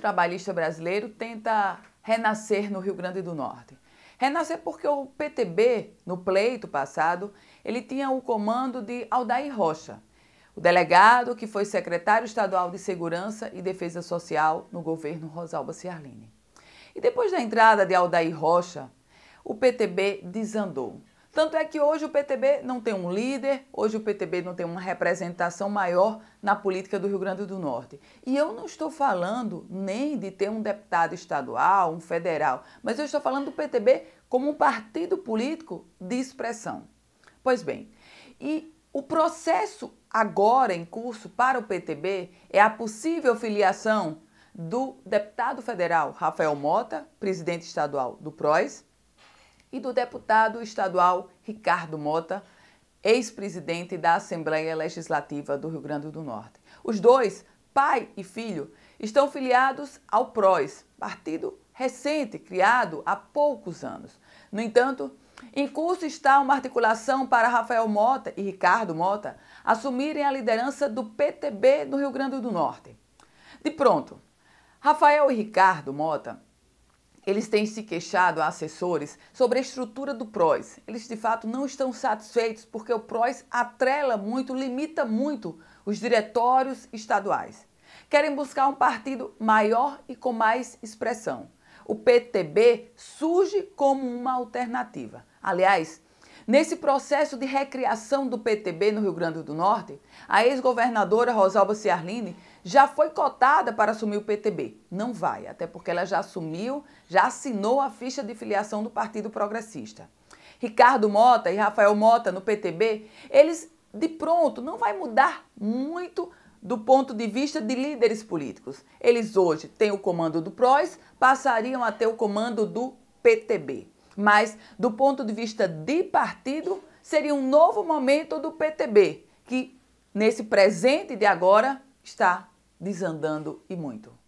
trabalhista brasileiro tenta renascer no Rio Grande do Norte. Renascer porque o PTB, no pleito passado, ele tinha o comando de Aldair Rocha, o delegado que foi secretário estadual de Segurança e Defesa Social no governo Rosalba Ciarline. E depois da entrada de Aldair Rocha, o PTB desandou. Tanto é que hoje o PTB não tem um líder, hoje o PTB não tem uma representação maior na política do Rio Grande do Norte. E eu não estou falando nem de ter um deputado estadual, um federal, mas eu estou falando do PTB como um partido político de expressão. Pois bem, e o processo agora em curso para o PTB é a possível filiação do deputado federal Rafael Mota, presidente estadual do PROS, e do deputado estadual Ricardo Mota, ex-presidente da Assembleia Legislativa do Rio Grande do Norte. Os dois, pai e filho, estão filiados ao PROS, partido recente criado há poucos anos. No entanto, em curso está uma articulação para Rafael Mota e Ricardo Mota assumirem a liderança do PTB no Rio Grande do Norte. De pronto, Rafael e Ricardo Mota eles têm se queixado a assessores sobre a estrutura do PROS. Eles de fato não estão satisfeitos porque o PROS atrela muito, limita muito os diretórios estaduais. Querem buscar um partido maior e com mais expressão. O PTB surge como uma alternativa. Aliás, Nesse processo de recriação do PTB no Rio Grande do Norte, a ex-governadora Rosalba Ciarline já foi cotada para assumir o PTB. Não vai, até porque ela já assumiu, já assinou a ficha de filiação do Partido Progressista. Ricardo Mota e Rafael Mota no PTB, eles de pronto não vai mudar muito do ponto de vista de líderes políticos. Eles hoje têm o comando do PROS, passariam a ter o comando do PTB. Mas, do ponto de vista de partido, seria um novo momento do PTB, que nesse presente de agora está desandando e muito.